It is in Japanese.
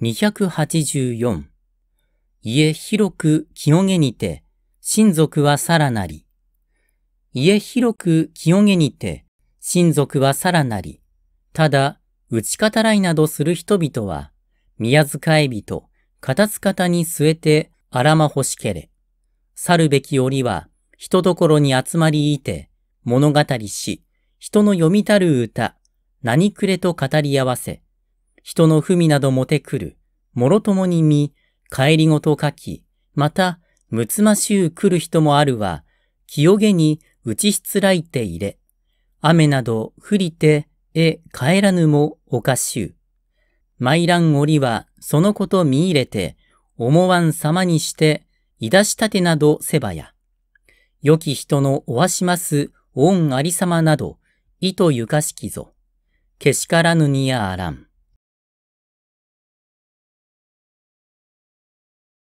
284家広く清げにて、親族はさらなり。家広く清げにて、親族はさらなり。ただ、打ち方らいなどする人々は、宮遣い人、片付方に据えて、荒間まほしけれ。去るべき折は、人どころに集まりいて、物語し、人の読みたる歌、何くれと語り合わせ、人の文などもてくる、もろともに見、帰りごと書き、また、むつましゅう来る人もあるは、清げに打ちしつらいて入れ、雨など降りて、え、帰らぬもおかしゅう。舞ん折は、そのこと見入れて、思わん様にして、いだしたてなどせばや。良き人のおわします恩ありさまなど、意とゆかしきぞ。けしからぬにやあらん。